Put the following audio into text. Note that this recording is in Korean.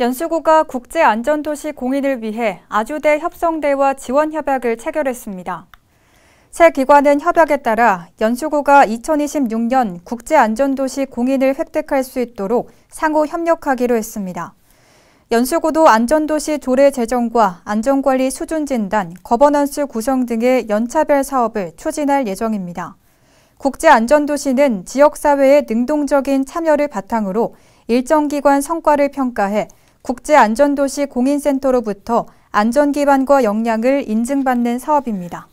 연수구가 국제안전도시 공인을 위해 아주대 협성대와 지원협약을 체결했습니다. 새 기관은 협약에 따라 연수구가 2026년 국제안전도시 공인을 획득할 수 있도록 상호 협력하기로 했습니다. 연수구도 안전도시 조례 제정과 안전관리 수준 진단, 거버넌스 구성 등의 연차별 사업을 추진할 예정입니다. 국제안전도시는 지역사회의 능동적인 참여를 바탕으로 일정 기관 성과를 평가해 국제안전도시 공인센터로부터 안전기반과 역량을 인증받는 사업입니다.